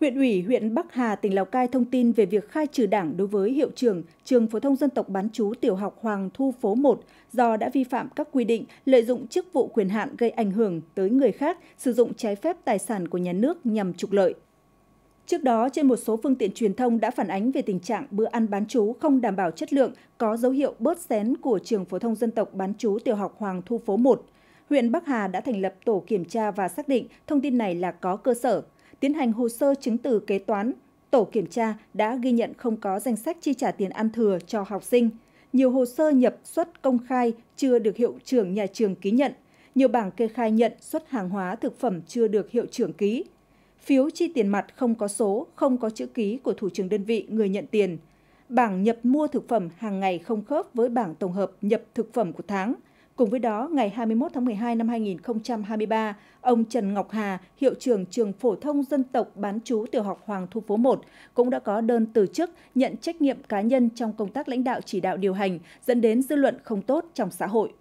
Huyện ủy huyện Bắc Hà, tỉnh Lào Cai thông tin về việc khai trừ đảng đối với hiệu trưởng trường phổ thông dân tộc bán chú tiểu học Hoàng Thu Phố 1 do đã vi phạm các quy định lợi dụng chức vụ quyền hạn gây ảnh hưởng tới người khác sử dụng trái phép tài sản của nhà nước nhằm trục lợi. Trước đó, trên một số phương tiện truyền thông đã phản ánh về tình trạng bữa ăn bán chú không đảm bảo chất lượng, có dấu hiệu bớt xén của trường phổ thông dân tộc bán chú tiểu học Hoàng Thu Phố 1. Huyện Bắc Hà đã thành lập tổ kiểm tra và xác định thông tin này là có cơ sở – tiến hành hồ sơ chứng từ kế toán, tổ kiểm tra đã ghi nhận không có danh sách chi trả tiền ăn thừa cho học sinh. Nhiều hồ sơ nhập xuất công khai chưa được hiệu trưởng nhà trường ký nhận. Nhiều bảng kê khai nhận xuất hàng hóa thực phẩm chưa được hiệu trưởng ký. Phiếu chi tiền mặt không có số, không có chữ ký của thủ trưởng đơn vị người nhận tiền. Bảng nhập mua thực phẩm hàng ngày không khớp với bảng tổng hợp nhập thực phẩm của tháng – Cùng với đó, ngày 21 tháng 12 năm 2023, ông Trần Ngọc Hà, hiệu trưởng trường phổ thông dân tộc bán chú tiểu học Hoàng Thu Phố 1, cũng đã có đơn từ chức nhận trách nhiệm cá nhân trong công tác lãnh đạo chỉ đạo điều hành, dẫn đến dư luận không tốt trong xã hội.